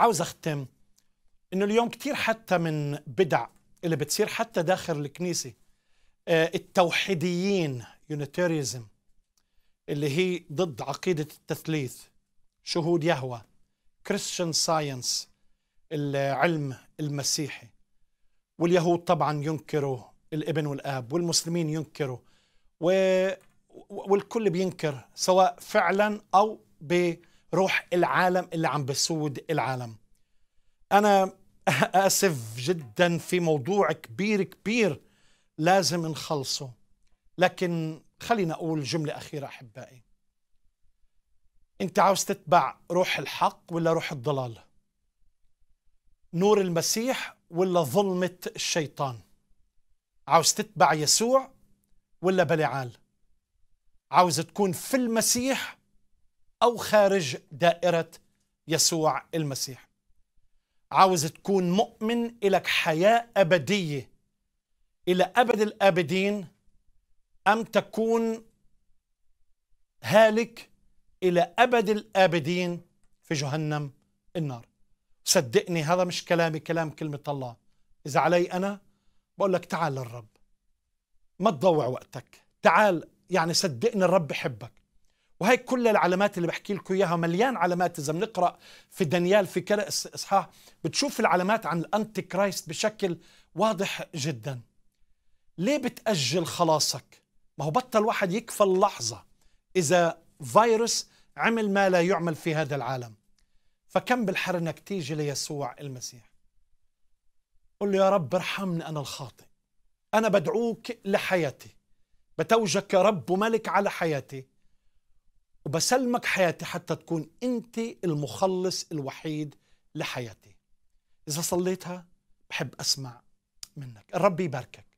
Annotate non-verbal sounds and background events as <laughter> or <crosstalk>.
عاوز أختم إنه اليوم كثير حتى من بدع اللي بتصير حتى داخل الكنيسة آه، التوحيديين يونيتيريزم اللي هي ضد عقيدة التثليث شهود يهوى كريستيان ساينس العلم المسيحي واليهود طبعا ينكروا الابن والاب والمسلمين ينكروا و... والكل بينكر سواء فعلا او ب روح العالم اللي عم بسود العالم أنا <laughs> آسف جدا في موضوع كبير كبير لازم نخلصه لكن خلينا أقول جملة أخيرة أحبائي أنت عاوز تتبع روح الحق ولا روح الضلال نور المسيح ولا ظلمة الشيطان عاوز تتبع يسوع ولا بلعال عاوز تكون في المسيح أو خارج دائرة يسوع المسيح عاوز تكون مؤمن إلك حياة أبدية إلى أبد الآبدين أم تكون هالك إلى أبد الآبدين في جهنم النار صدقني هذا مش كلامي كلام كلمة الله إذا علي أنا بقول لك تعال للرب ما تضوع وقتك تعال يعني صدقني الرب بحبك وهي كل العلامات اللي بحكي لكم اياها مليان علامات اذا بنقرا في دانيال في كذا اصحاح بتشوف العلامات عن الانتي كرايست بشكل واضح جدا ليه بتاجل خلاصك ما هو بطل واحد يكفى اللحظه اذا فيروس عمل ما لا يعمل في هذا العالم فكم بالحر انك تيجي ليسوع المسيح قل له يا رب ارحمني انا الخاطئ انا بدعوك لحياتي بتوجك يا رب وملك على حياتي وبسلمك حياتي حتى تكون أنت المخلص الوحيد لحياتي إذا صليتها بحب أسمع منك الرب يباركك